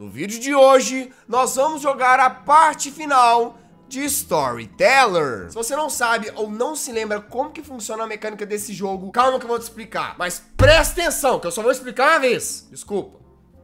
No vídeo de hoje, nós vamos jogar a parte final de Storyteller. Se você não sabe ou não se lembra como que funciona a mecânica desse jogo, calma que eu vou te explicar. Mas presta atenção, que eu só vou explicar uma vez. Desculpa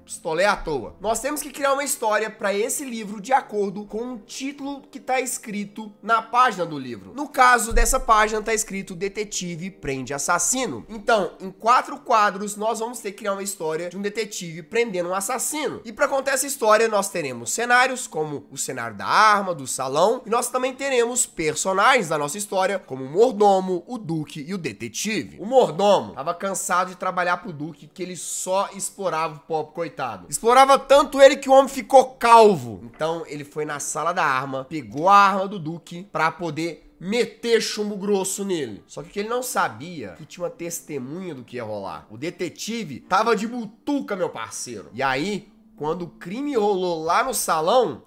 pistolei é à toa. Nós temos que criar uma história para esse livro de acordo com o título que está escrito na página do livro. No caso dessa página está escrito Detetive prende assassino. Então, em quatro quadros nós vamos ter que criar uma história de um detetive prendendo um assassino. E para contar essa história nós teremos cenários como o cenário da arma, do salão, e nós também teremos personagens da nossa história como o mordomo, o duque e o detetive. O mordomo estava cansado de trabalhar pro duque que ele só explorava o pop coitado coitado. Explorava tanto ele que o homem ficou calvo. Então ele foi na sala da arma, pegou a arma do Duque para poder meter chumbo grosso nele. Só que ele não sabia é que tinha uma testemunha do que ia rolar. O detetive tava de butuca, meu parceiro. E aí, quando o crime rolou lá no salão,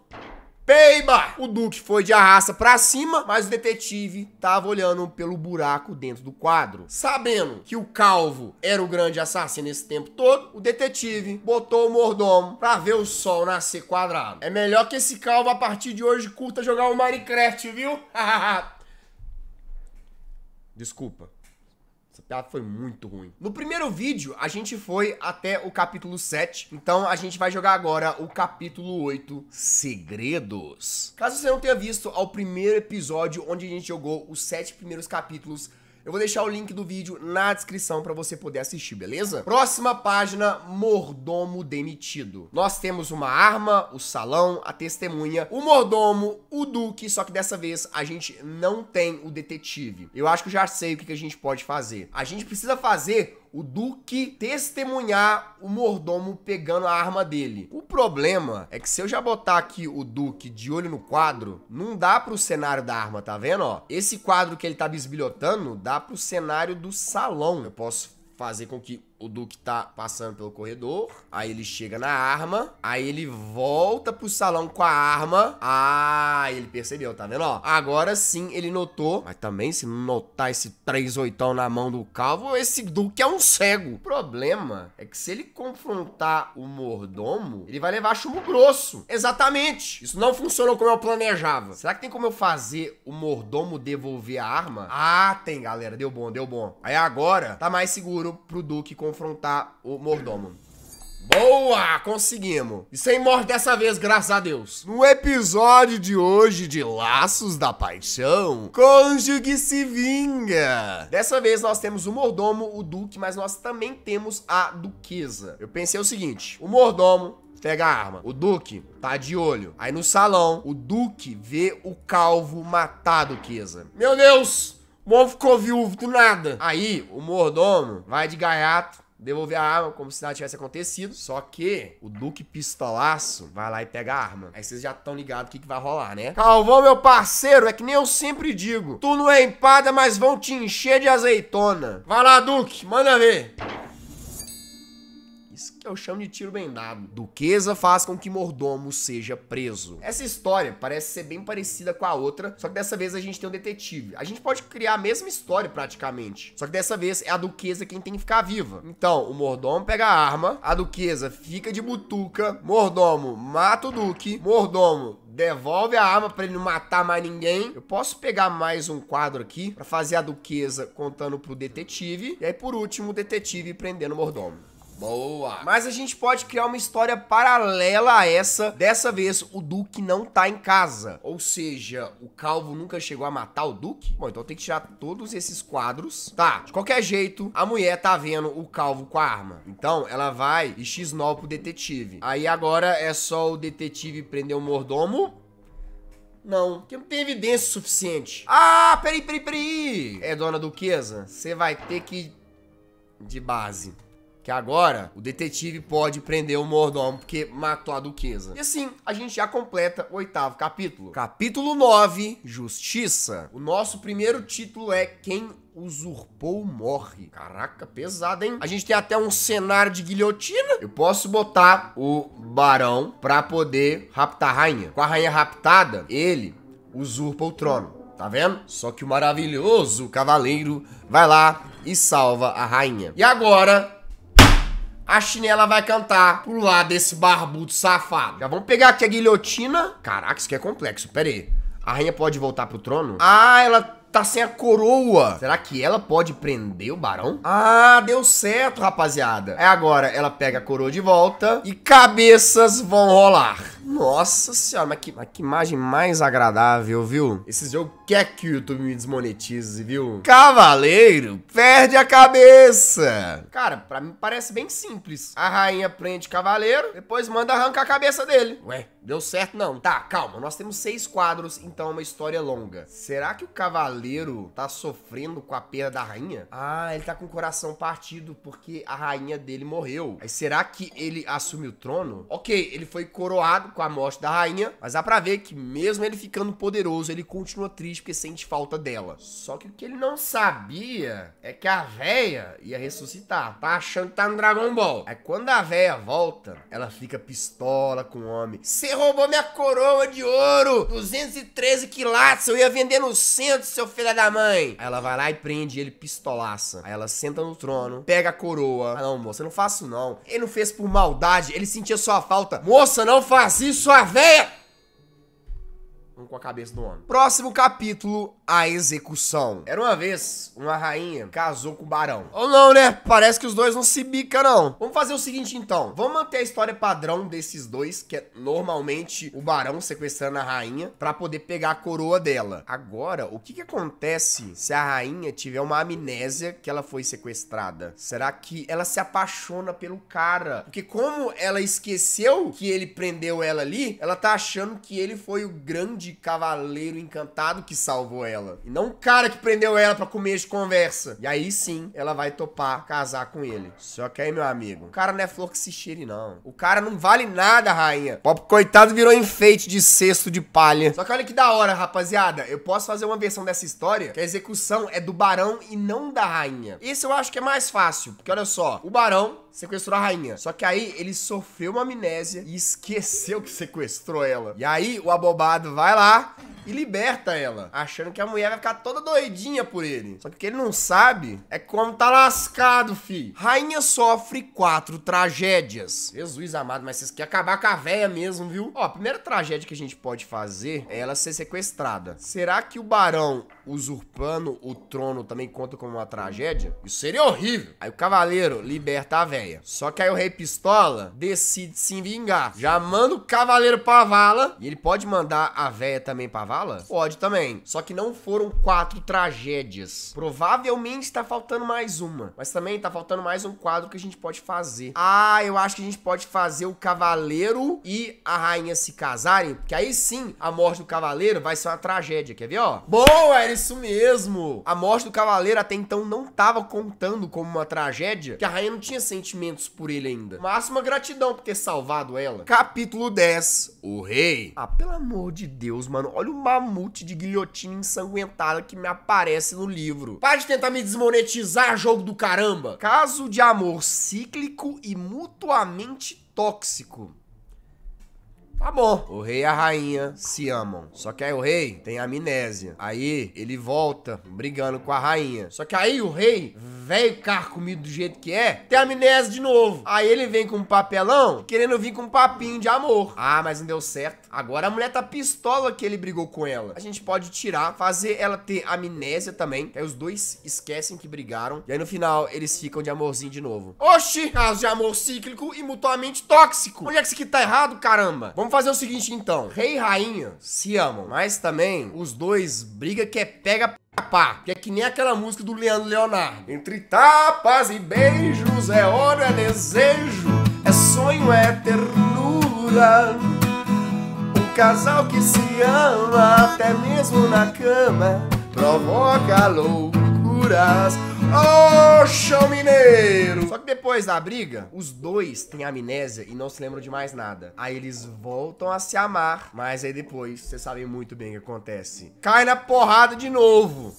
Peiba! O Duque foi de arrasta para cima, mas o detetive tava olhando pelo buraco dentro do quadro. Sabendo que o calvo era o grande assassino esse tempo todo, o detetive botou o mordomo para ver o sol nascer quadrado. É melhor que esse calvo a partir de hoje curta jogar o Minecraft, viu? Desculpa tá foi muito ruim. No primeiro vídeo, a gente foi até o capítulo 7. Então, a gente vai jogar agora o capítulo 8, Segredos. Caso você não tenha visto ao primeiro episódio, onde a gente jogou os sete primeiros capítulos eu vou deixar o link do vídeo na descrição para você poder assistir, beleza? Próxima página, mordomo demitido. Nós temos uma arma, o salão, a testemunha, o mordomo, o duque, só que dessa vez a gente não tem o detetive. Eu acho que já sei o que a gente pode fazer. A gente precisa fazer o Duque testemunhar o mordomo pegando a arma dele. O problema é que se eu já botar aqui o Duque de olho no quadro, não dá pro cenário da arma, tá vendo, ó? Esse quadro que ele tá bisbilhotando dá pro cenário do salão. Eu posso fazer com que o Duke tá passando pelo corredor, aí ele chega na arma, aí ele volta pro salão com a arma. Ah, ele percebeu, tá vendo? Ó, agora sim ele notou. Mas também, se não notar esse 3 oitão na mão do calvo, esse Duke é um cego. O problema é que se ele confrontar o mordomo, ele vai levar chumbo grosso. Exatamente. Isso não funcionou como eu planejava. Será que tem como eu fazer o mordomo devolver a arma? Ah, tem, galera. Deu bom, deu bom. Aí agora tá mais seguro pro Duke com confrontar o mordomo. Boa! Conseguimos! E sem morte dessa vez, graças a Deus! No episódio de hoje de Laços da Paixão, cônjuge se vinga! Dessa vez nós temos o mordomo, o duque, mas nós também temos a duquesa. Eu pensei o seguinte, o mordomo pega a arma. O Duque tá de olho. Aí no salão, o Duque vê o calvo matar a duquesa. Meu Deus! O morro ficou viúvo do nada. Aí, o mordomo vai de gaiato devolver a arma como se nada tivesse acontecido. Só que o Duque Pistolaço vai lá e pega a arma. Aí vocês já estão ligados o que, que vai rolar, né? Calvão, meu parceiro, é que nem eu sempre digo. Tu não é empada, mas vão te encher de azeitona. Vai lá, Duque, manda ver. Isso que eu chamo de tiro bem dado. Duquesa faz com que Mordomo seja preso. Essa história parece ser bem parecida com a outra, só que dessa vez a gente tem um detetive. A gente pode criar a mesma história praticamente, só que dessa vez é a Duquesa quem tem que ficar viva. Então, o Mordomo pega a arma, a Duquesa fica de butuca, Mordomo mata o Duque, Mordomo devolve a arma para ele não matar mais ninguém. Eu posso pegar mais um quadro aqui para fazer a duquesa contando pro detetive e aí por último o detetive prendendo o mordomo. Boa! Mas a gente pode criar uma história paralela a essa. Dessa vez, o Duque não tá em casa. Ou seja, o Calvo nunca chegou a matar o Duque? Bom, então tem que tirar todos esses quadros. Tá, de qualquer jeito, a mulher tá vendo o Calvo com a arma. Então, ela vai e x-nó pro detetive. Aí agora é só o detetive prender o mordomo não, porque não tem evidência suficiente. Ah, peraí, peraí, peraí. É, dona Duquesa, você vai ter que... De base. Que agora o detetive pode prender o mordomo porque matou a duquesa. E assim, a gente já completa o oitavo capítulo. Capítulo 9: Justiça. O nosso primeiro título é Quem usurpou morre. Caraca, pesado, hein? A gente tem até um cenário de guilhotina. Eu posso botar o barão pra poder raptar a rainha. Com a rainha raptada, ele usurpa o trono. Tá vendo? Só que o maravilhoso cavaleiro vai lá e salva a rainha. E agora a chinela vai cantar pro lado desse barbudo safado. Já vamos pegar aqui a guilhotina. Caraca, isso aqui é complexo, pera aí. A rainha pode voltar pro trono? Ah, ela tá sem a coroa. Será que ela pode prender o barão? Ah, deu certo, rapaziada. É agora, ela pega a coroa de volta e cabeças vão rolar. Nossa senhora, mas que, mas que imagem mais agradável, viu? Esse jogo quer que o YouTube me desmonetize, viu? Cavaleiro perde a cabeça. Cara, pra mim parece bem simples. A rainha prende o cavaleiro, depois manda arrancar a cabeça dele. Ué, Deu certo? Não. Tá, calma. Nós temos seis quadros, então é uma história longa. Será que o cavaleiro tá sofrendo com a perda da rainha? Ah, ele tá com o coração partido porque a rainha dele morreu. Aí será que ele assumiu o trono? Ok, ele foi coroado com a morte da rainha, mas dá pra ver que mesmo ele ficando poderoso, ele continua triste porque sente falta dela. Só que o que ele não sabia é que a véia ia ressuscitar. Tá achando que tá no Dragon Ball. Aí quando a véia volta, ela fica pistola com o homem. Você roubou minha coroa de ouro, 213 quilates, eu ia vender no centro, seu filho da mãe. Aí ela vai lá e prende ele pistolaça. Aí ela senta no trono, pega a coroa. Ah, não, moça, não faço não. Ele não fez por maldade, ele sentia sua falta. Moça, não faz isso, sua véia! um com a cabeça do homem. Próximo capítulo, a execução. Era uma vez, uma rainha casou com o barão. Ou não, né? Parece que os dois não se bica, não. Vamos fazer o seguinte, então. Vamos manter a história padrão desses dois, que é normalmente o barão sequestrando a rainha para poder pegar a coroa dela. Agora, o que que acontece se a rainha tiver uma amnésia que ela foi sequestrada? Será que ela se apaixona pelo cara? Porque como ela esqueceu que ele prendeu ela ali, ela tá achando que ele foi o grande cavaleiro encantado que salvou ela. E não o cara que prendeu ela para comer de conversa. E aí sim, ela vai topar casar com ele. Só que aí, meu amigo, o cara não é flor que se cheire, não. O cara não vale nada, rainha. O pobre coitado virou enfeite de cesto de palha. Só que olha que da hora, rapaziada. Eu posso fazer uma versão dessa história que a execução é do barão e não da rainha. Esse eu acho que é mais fácil, porque olha só, o barão sequestrou a rainha. Só que aí ele sofreu uma amnésia e esqueceu que sequestrou ela. E aí o abobado vai lá lá e liberta ela, achando que a mulher vai ficar toda doidinha por ele. Só que o que ele não sabe é como tá lascado, fi. Rainha sofre quatro tragédias. Jesus amado, mas vocês querem acabar com a véia mesmo, viu? Ó, a primeira tragédia que a gente pode fazer é ela ser sequestrada. Será que o barão usurpando o trono também conta como uma tragédia? Isso seria horrível. Aí o cavaleiro liberta a véia. Só que aí o rei pistola decide se vingar. Já manda o cavaleiro pra vala e ele pode mandar a véia Pompeia também pra vala? Pode também. Só que não foram quatro tragédias. Provavelmente tá faltando mais uma. Mas também tá faltando mais um quadro que a gente pode fazer. Ah, eu acho que a gente pode fazer o cavaleiro e a rainha se casarem. Porque aí sim, a morte do cavaleiro vai ser uma tragédia. Quer ver, ó? Boa, era é isso mesmo. A morte do cavaleiro até então não tava contando como uma tragédia. Que a rainha não tinha sentimentos por ele ainda. Máxima gratidão por ter salvado ela. Capítulo 10. O rei. Ah, pelo amor de Deus. Deus, mano. Olha o mamute de guilhotina ensanguentada que me aparece no livro. Para de tentar me desmonetizar, jogo do caramba. Caso de amor cíclico e mutuamente tóxico. Tá bom, o rei e a rainha se amam. Só que aí o rei tem amnésia. Aí ele volta brigando com a rainha. Só que aí o rei, velho carcomido do jeito que é, tem amnésia de novo. Aí ele vem com um papelão, querendo vir com um papinho de amor. Ah, mas não deu certo. Agora a mulher tá pistola que ele brigou com ela. A gente pode tirar, fazer ela ter amnésia também. aí os dois esquecem que brigaram. E aí no final eles ficam de amorzinho de novo. Oxi! Caso de amor cíclico e mutuamente tóxico. Onde é que isso aqui tá errado, caramba? Vamos Vamos fazer o seguinte então. Rei e rainha se amam, mas também os dois briga que é pega pá, que é que nem aquela música do Leandro Leonardo. Entre tapas e beijos é hora, é desejo, é sonho, é ternura. Um casal que se ama até mesmo na cama provoca loucuras. O oh, chão mineiro! Só que depois da briga, os dois têm amnésia e não se lembram de mais nada. Aí eles voltam a se amar, mas aí depois, vocês sabem muito bem o que acontece. Cai na porrada de novo.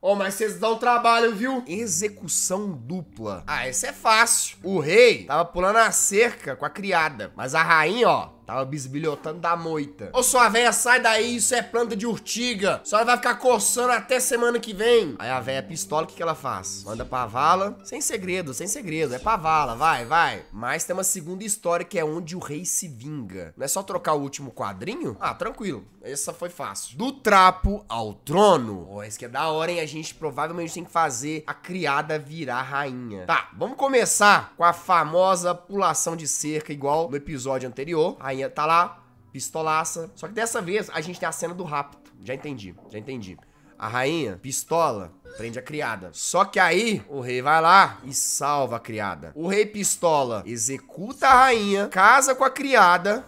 Ô, oh, mas vocês dão trabalho, viu? Execução dupla. Ah, esse é fácil. O rei tava pulando a cerca com a criada, mas a rainha, ó, Tava bisbilhotando da moita. Ô, sua véia, sai daí, isso é planta de urtiga. A senhora vai ficar coçando até semana que vem. Aí a véia pistola, o que, que ela faz? Manda pra vala. Sem segredo, sem segredo. É pra vala, vai, vai. Mas tem uma segunda história que é onde o rei se vinga. Não é só trocar o último quadrinho? Ah, tranquilo. Essa foi fácil. Do trapo ao trono. Ó, oh, esse que é da hora, hein? A gente provavelmente tem que fazer a criada virar rainha. Tá, vamos começar com a famosa pulação de cerca, igual no episódio anterior. Rainha tá lá, pistolaça. Só que dessa vez a gente tem a cena do rapto. Já entendi, já entendi. A rainha, pistola, prende a criada. Só que aí, o rei vai lá e salva a criada. O rei pistola executa a rainha, casa com a criada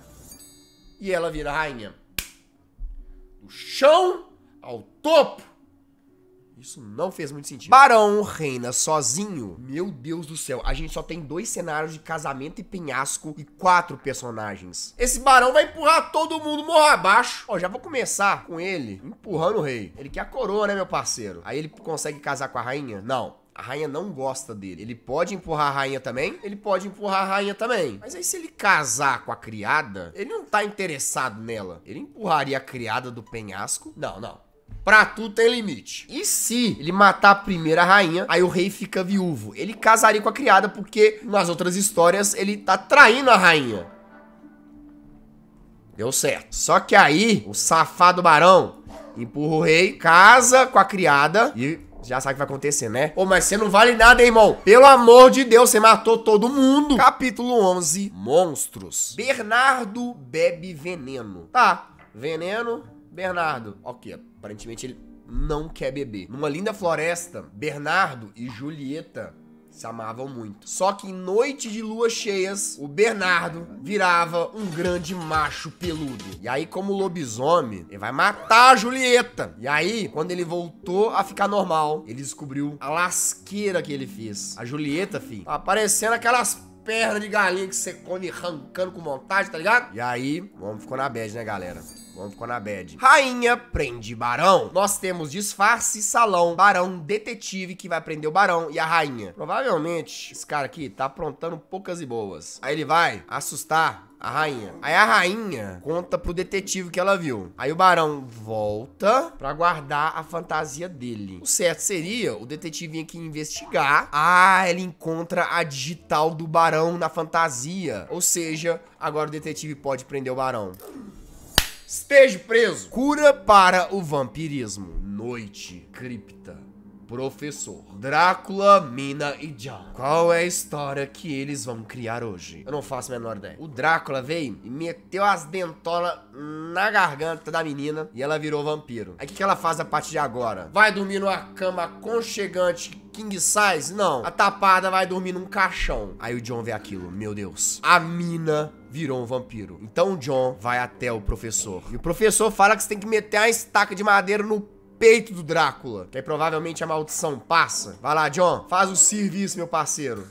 e ela vira rainha. Do chão ao topo isso não fez muito sentido. Barão reina sozinho. Meu Deus do céu, a gente só tem dois cenários de casamento e penhasco e quatro personagens. Esse barão vai empurrar todo mundo morro abaixo. Ó, já vou começar com ele empurrando o rei. Ele quer a coroa, né, meu parceiro? Aí ele consegue casar com a rainha? Não. A rainha não gosta dele. Ele pode empurrar a rainha também? Ele pode empurrar a rainha também. Mas aí se ele casar com a criada, ele não tá interessado nela. Ele empurraria a criada do penhasco? Não, não. Pra tudo tem limite. E se ele matar a primeira rainha, aí o rei fica viúvo. Ele casaria com a criada porque nas outras histórias ele tá traindo a rainha. Deu certo. Só que aí o safado barão empurra o rei, casa com a criada e já sabe o que vai acontecer, né? Ô, mas você não vale nada, hein, irmão. Pelo amor de Deus, você matou todo mundo. Capítulo 11: Monstros. Bernardo bebe veneno. Tá, veneno, Bernardo. Ok, Aparentemente ele não quer beber. Numa linda floresta, Bernardo e Julieta se amavam muito. Só que em noite de luas cheias, o Bernardo virava um grande macho peludo. E aí, como lobisomem, ele vai matar a Julieta. E aí, quando ele voltou a ficar normal, ele descobriu a lasqueira que ele fez. A Julieta, fi, aparecendo tá aquelas pernas de galinha que você come arrancando com montagem, tá ligado? E aí, o homem ficou na bad, né, galera? Vamos ficar na bad. Rainha prende barão. Nós temos disfarce, salão, barão, detetive que vai prender o barão e a rainha. Provavelmente esse cara aqui tá aprontando poucas e boas. Aí ele vai assustar a rainha. Aí a rainha conta pro detetive que ela viu. Aí o barão volta pra guardar a fantasia dele. O certo seria o detetive vir aqui investigar. Ah, ele encontra a digital do barão na fantasia. Ou seja, agora o detetive pode prender o barão. Esteja preso. Cura para o vampirismo. Noite, cripta, professor. Drácula, Mina e John. Qual é a história que eles vão criar hoje? Eu não faço a menor ideia. O Drácula veio e meteu as dentolas na garganta da menina e ela virou vampiro. Aí o que, que ela faz a partir de agora? Vai dormir numa cama aconchegante king size? Não. A tapada vai dormir num caixão. Aí o John vê aquilo. Meu Deus. A mina virou um vampiro. Então o John vai até o professor. E o professor fala que você tem que meter uma estaca de madeira no peito do Drácula, que aí provavelmente a maldição passa. Vai lá, John, faz o serviço, meu parceiro.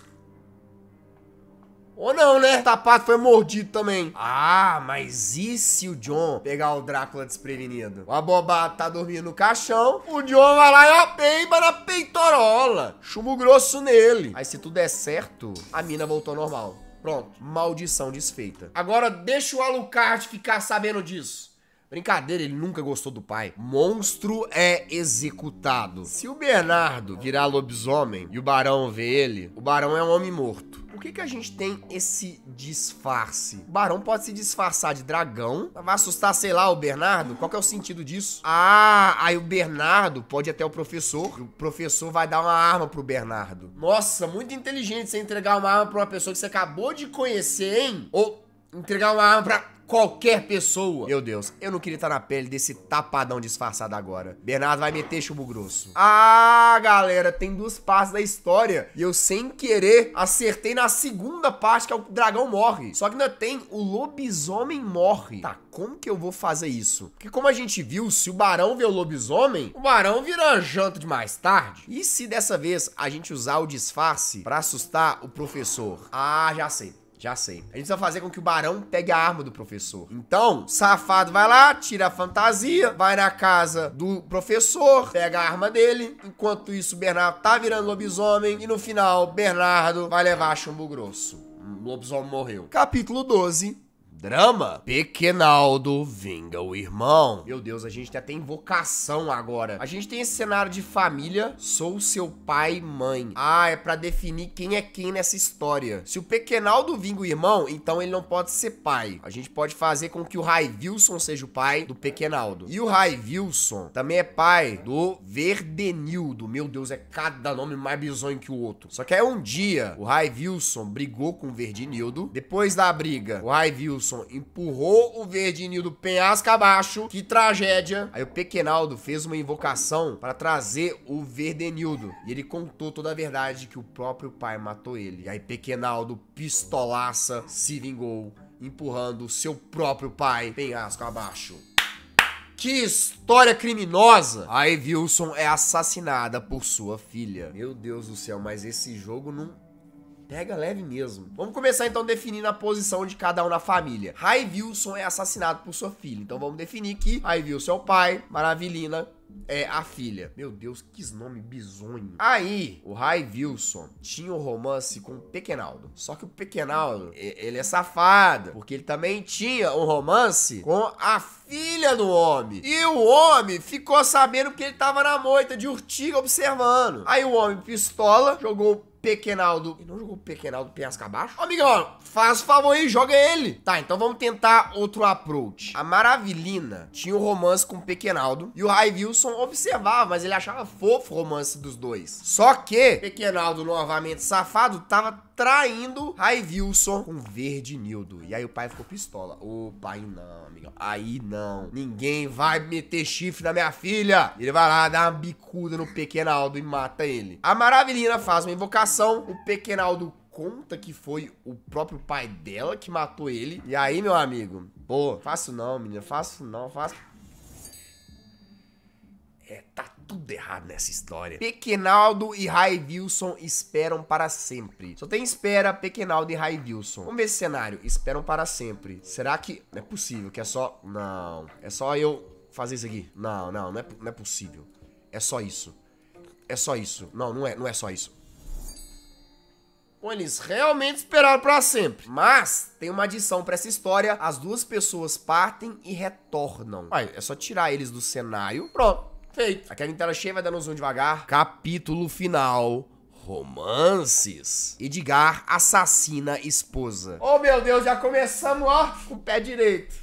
Ou não, né? O tapado foi mordido também. Ah, mas e se o John pegar o Drácula desprevenido? O abobado tá dormindo no caixão, o John vai lá e ó, na peitorola. Chumbo grosso nele. Aí se tudo der certo, a mina voltou ao normal. Pronto, maldição desfeita. Agora deixa o Alucard ficar sabendo disso. Brincadeira, ele nunca gostou do pai. Monstro é executado. Se o Bernardo virar lobisomem e o Barão vê ele, o Barão é um homem morto. Por que, que a gente tem esse disfarce? O barão pode se disfarçar de dragão, vai assustar, sei lá, o Bernardo? Qual que é o sentido disso? Ah, aí o Bernardo pode ir até o professor, o professor vai dar uma arma pro Bernardo. Nossa, muito inteligente você entregar uma arma pra uma pessoa que você acabou de conhecer, hein? Ou entregar uma arma pra qualquer pessoa. Meu Deus, eu não queria estar na pele desse tapadão disfarçado agora. Bernardo vai meter chumbo grosso. Ah, galera, tem duas partes da história. E eu, sem querer, acertei na segunda parte, que é o dragão morre. Só que ainda tem o lobisomem morre. Tá, como que eu vou fazer isso? Porque como a gente viu, se o barão vê o lobisomem, o barão vira janta de mais tarde. E se dessa vez a gente usar o disfarce para assustar o professor? Ah, já sei. Já sei. A gente vai fazer com que o barão pegue a arma do professor. Então, safado vai lá, tira a fantasia, vai na casa do professor, pega a arma dele. Enquanto isso, o Bernardo tá virando lobisomem. E no final, Bernardo vai levar chumbo grosso. O lobisomem morreu. Capítulo 12 drama, Pequenaldo vinga o irmão. Meu Deus, a gente tem até invocação agora. A gente tem esse cenário de família, sou seu pai e mãe. Ah, é pra definir quem é quem nessa história. Se o Pequenaldo vinga o irmão, então ele não pode ser pai. A gente pode fazer com que o Wilson seja o pai do Pequenaldo. E o Wilson também é pai do Verdenildo. Meu Deus, é cada nome mais bizonho que o outro. Só que aí um dia, o Wilson brigou com o Verdinildo. Depois da briga, o Wilson empurrou o Verdinho do penhasco abaixo. Que tragédia. Aí o Pequenaldo fez uma invocação para trazer o Verdenildo. E ele contou toda a verdade que o próprio pai matou ele. E aí Pequenaldo, pistolaça, se vingou, empurrando o seu próprio pai penhasco abaixo. Que história criminosa! A Evilson é assassinada por sua filha. Meu Deus do céu, mas esse jogo não Pega leve mesmo. Vamos começar então definindo a posição de cada um na família. Wilson é assassinado por sua filha. Então vamos definir que Wilson é o pai, Maravilhina é a filha. Meu Deus, que nome bizonho. Aí, o Ray Wilson tinha um romance com o Pequenaldo. Só que o Pequenaldo, ele é safado, porque ele também tinha um romance com a filha do homem. E o homem ficou sabendo que ele tava na moita de urtiga observando. Aí o homem pistola, jogou Pequenaldo. Ele não jogou o Pequenaldo penhasco abaixo? Ô, amigão, faz favor aí, joga ele. Tá, então vamos tentar outro approach. A Maravilina tinha um romance com o Pequenaldo e o Wilson observava, mas ele achava fofo o romance dos dois. Só que Pequenaldo, novamente safado, tava traindo Raivilson com nildo E aí o pai ficou pistola. Ô, pai, não, amigão. Aí não. Ninguém vai meter chifre na minha filha. Ele vai lá dar uma bicuda no Pequenaldo e mata ele. A Maravilhina faz uma invocação. O Pequenaldo conta que foi o próprio pai dela que matou ele. E aí, meu amigo, pô, faço não, menina, faço não, faço. É, tá tudo errado nessa história. Pequenaldo e Raevilson esperam para sempre. Só tem espera Pequenaldo e Wilson. Vamos ver esse cenário. Esperam para sempre. Será que... Não é possível que é só... Não. É só eu fazer isso aqui. Não, não. Não é, não é possível. É só isso. É só isso. Não, não é, não é só isso. Bom, eles realmente esperaram para sempre. Mas tem uma adição para essa história: as duas pessoas partem e retornam. Olha, é só tirar eles do cenário. Pronto. Feito. Aquela tela cheia vai dando um zoom devagar. Capítulo final. Romances. Edgar assassina esposa. Oh, meu Deus, já começamos, ó, com o pé direito.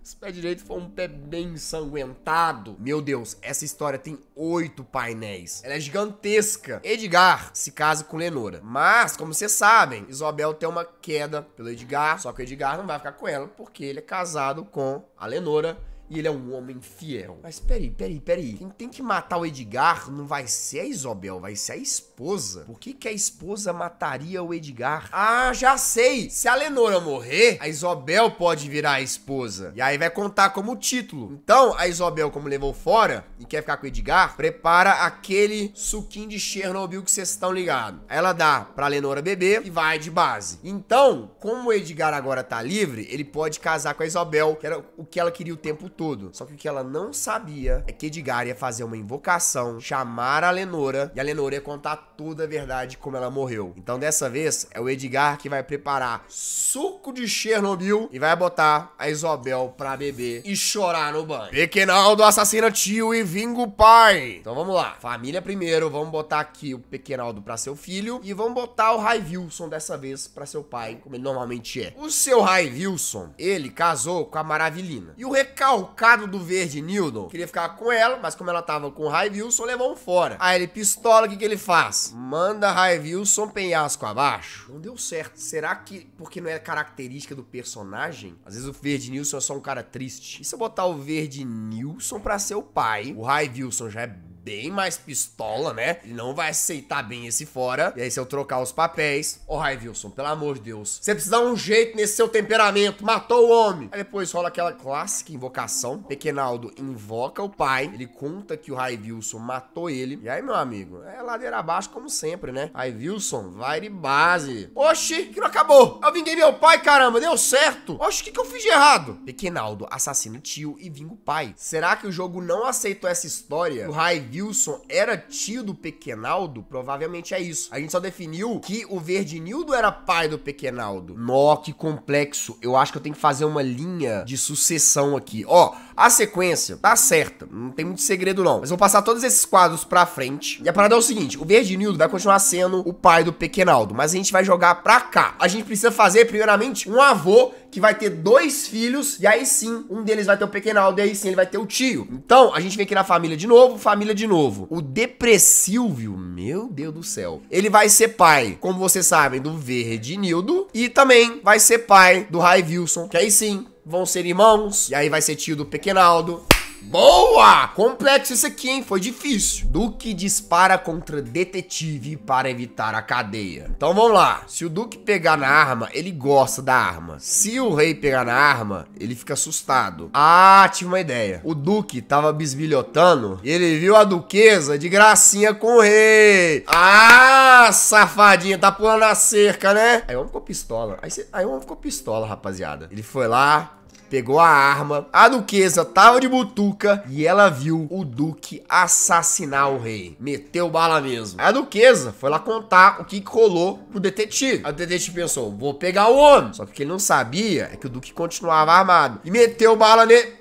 Esse pé direito foi um pé bem ensanguentado. Meu Deus, essa história tem oito painéis. Ela é gigantesca. Edgar se casa com Lenora. Mas, como vocês sabem, Isabel tem uma queda pelo Edgar. Só que o Edgar não vai ficar com ela porque ele é casado com a Lenora. E ele é um homem fiel. Mas peraí, peraí, peraí. Quem tem que matar o Edgar não vai ser a Isobel, vai ser a esposa esposa? Por que, que a esposa mataria o Edgar? Ah, já sei! Se a Lenora morrer, a Isobel pode virar a esposa. E aí vai contar como título. Então, a Isobel, como levou fora e quer ficar com o Edgar, prepara aquele suquinho de Chernobyl que vocês estão ligados. Ela dá pra Lenora beber e vai de base. Então, como o Edgar agora tá livre, ele pode casar com a Isobel, que era o que ela queria o tempo todo. Só que o que ela não sabia é que Edgar ia fazer uma invocação, chamar a Lenora e a Lenora ia contar toda a é verdade como ela morreu. Então dessa vez é o Edgar que vai preparar suco de Chernobyl e vai botar a Isobel pra beber e chorar no banho. Pequenaldo assassina tio e vinga o pai. Então vamos lá. Família primeiro, vamos botar aqui o Pequenaldo pra seu filho e vamos botar o Ray Wilson dessa vez pra seu pai, como ele normalmente é. O seu Ray Wilson, ele casou com a Maravilhina. E o recalcado do Verde Nildon queria ficar com ela, mas como ela tava com o Ray Wilson, levou um fora. Aí ele pistola, o que que ele faz? Penhas. Manda Wilson Penhasco abaixo. Não deu certo. Será que porque não é característica do personagem? Às vezes o Verde Nilson é só um cara triste. E se eu botar o Verde Nilson pra ser o pai? O Wilson já é bem mais pistola, né? Ele não vai aceitar bem esse fora. E aí, se eu trocar os papéis... Ô, oh, Raivilson, pelo amor de Deus. Você precisa dar um jeito nesse seu temperamento. Matou o homem. Aí depois rola aquela clássica invocação. Pequenaldo invoca o pai. Ele conta que o Raivilson matou ele. E aí, meu amigo, é ladeira abaixo como sempre, né? Raivilson, vai de base. Oxi, que não acabou. Eu vinguei meu pai, caramba. Deu certo. Oxi, o que, que eu fiz de errado? Pequenaldo assassina o tio e vinga o pai. Será que o jogo não aceitou essa história? O Raivilson. Wilson era tio do Pequenaldo, provavelmente é isso. A gente só definiu que o Verdinildo era pai do Pequenaldo. Nó, que complexo. Eu acho que eu tenho que fazer uma linha de sucessão aqui. Ó, a sequência tá certa. Não tem muito segredo, não. Mas vou passar todos esses quadros pra frente. E a parada é o seguinte: o Verdinildo vai continuar sendo o pai do Pequenaldo. Mas a gente vai jogar pra cá. A gente precisa fazer, primeiramente, um avô que vai ter dois filhos, e aí sim, um deles vai ter o Pequenaldo, e aí sim ele vai ter o tio. Então, a gente vem aqui na família de novo, família de novo. O Depressílvio, meu Deus do céu, ele vai ser pai, como vocês sabem, do Verdinildo, e também vai ser pai do Rai Wilson, que aí sim, vão ser irmãos, e aí vai ser tio do Pequenaldo. Boa! Complexo isso aqui, hein? Foi difícil. Duque dispara contra detetive para evitar a cadeia. Então vamos lá. Se o Duque pegar na arma, ele gosta da arma. Se o rei pegar na arma, ele fica assustado. Ah, tive uma ideia. O Duque tava bisbilhotando e ele viu a duquesa de gracinha com o rei. Ah, safadinha, tá pulando a cerca, né? Aí o homem ficou pistola. Aí, cê... aí o homem ficou pistola, rapaziada. Ele foi lá, pegou a arma, a duquesa tava de butuca e ela viu o duque assassinar o rei. Meteu bala mesmo. A duquesa foi lá contar o que rolou pro detetive. A detetive pensou, vou pegar o homem. Só que ele não sabia é que o duque continuava armado. E meteu bala nele.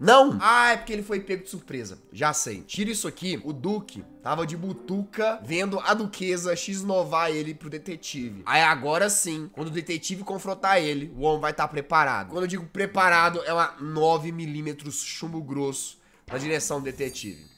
Não! Ah, é porque ele foi pego de surpresa. Já sei. Tira isso aqui. O Duque tava de butuca vendo a Duquesa x-novar ele pro detetive. Aí agora sim, quando o detetive confrontar ele, o homem vai estar tá preparado. Quando eu digo preparado, é uma 9mm chumbo grosso na direção do detetive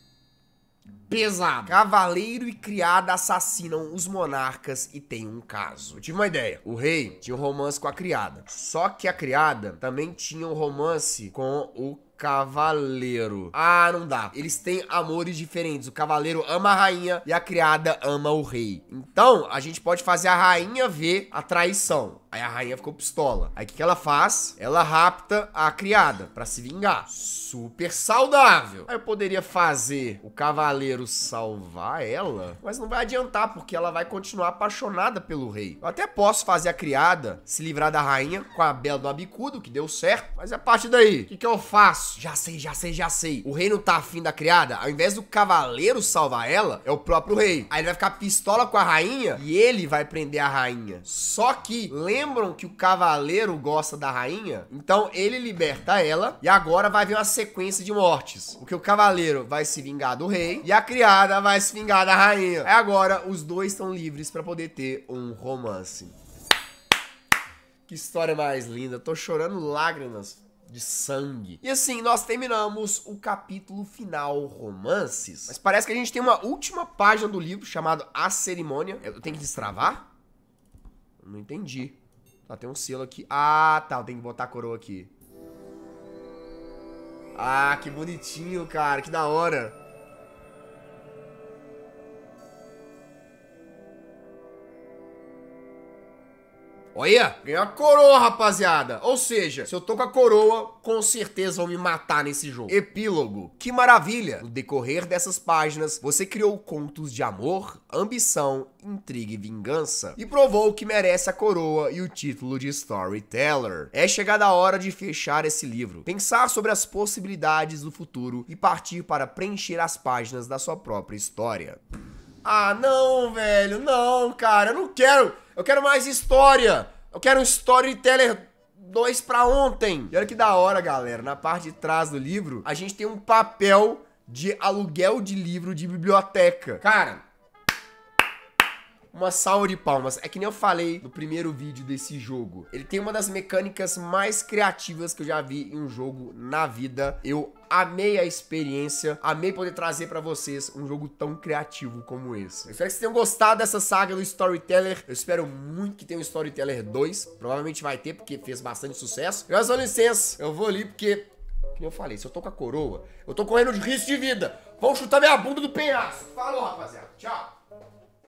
pesado. Cavaleiro e criada assassinam os monarcas e tem um caso. Eu tive uma ideia. O rei tinha um romance com a criada. Só que a criada também tinha um romance com o cavaleiro. Ah, não dá. Eles têm amores diferentes. O cavaleiro ama a rainha e a criada ama o rei. Então, a gente pode fazer a rainha ver a traição. Aí a rainha ficou pistola. Aí o que, que ela faz? Ela rapta a criada para se vingar. Super saudável. Aí eu poderia fazer o cavaleiro salvar ela, mas não vai adiantar, porque ela vai continuar apaixonada pelo rei. Eu até posso fazer a criada se livrar da rainha com a bela do abicudo, que deu certo, mas a partir daí, o que, que eu faço? Já sei, já sei, já sei. O rei não tá afim da criada, ao invés do cavaleiro salvar ela, é o próprio rei. Aí ele vai ficar pistola com a rainha e ele vai prender a rainha. Só que, lembra lembram que o cavaleiro gosta da rainha? Então ele liberta ela e agora vai vir uma sequência de mortes. Porque o cavaleiro vai se vingar do rei e a criada vai se vingar da rainha. Aí é agora os dois estão livres para poder ter um romance. Que história mais linda. Tô chorando lágrimas de sangue. E assim, nós terminamos o capítulo final romances. Mas parece que a gente tem uma última página do livro chamado A Cerimônia. Eu tenho que destravar? Não entendi. Tá, tem um selo aqui. Ah, tá. Eu tenho que botar a coroa aqui. Ah, que bonitinho, cara. Que da hora. Olha, ganhei a coroa, rapaziada. Ou seja, se eu tô com a coroa, com certeza vão me matar nesse jogo. Epílogo. Que maravilha! No decorrer dessas páginas, você criou contos de amor, ambição, intriga e vingança e provou que merece a coroa e o título de storyteller. É chegada a hora de fechar esse livro, pensar sobre as possibilidades do futuro e partir para preencher as páginas da sua própria história. Ah, não, velho, não, cara, eu não quero eu quero mais história. Eu quero um storyteller 2 para ontem. E olha que da hora, galera. Na parte de trás do livro, a gente tem um papel de aluguel de livro de biblioteca. Cara, uma salva de palmas. É que nem eu falei no primeiro vídeo desse jogo. Ele tem uma das mecânicas mais criativas que eu já vi em um jogo na vida. Eu amei a experiência, amei poder trazer para vocês um jogo tão criativo como esse. Eu espero que vocês tenham gostado dessa saga do Storyteller. Eu espero muito que tenha um Storyteller 2. Provavelmente vai ter, porque fez bastante sucesso. Mas com licença, eu vou ali porque... Como eu falei, se eu tô com a coroa, eu tô correndo de risco de vida. Vão chutar minha bunda do penhasco. Falou, rapaziada. Tchau.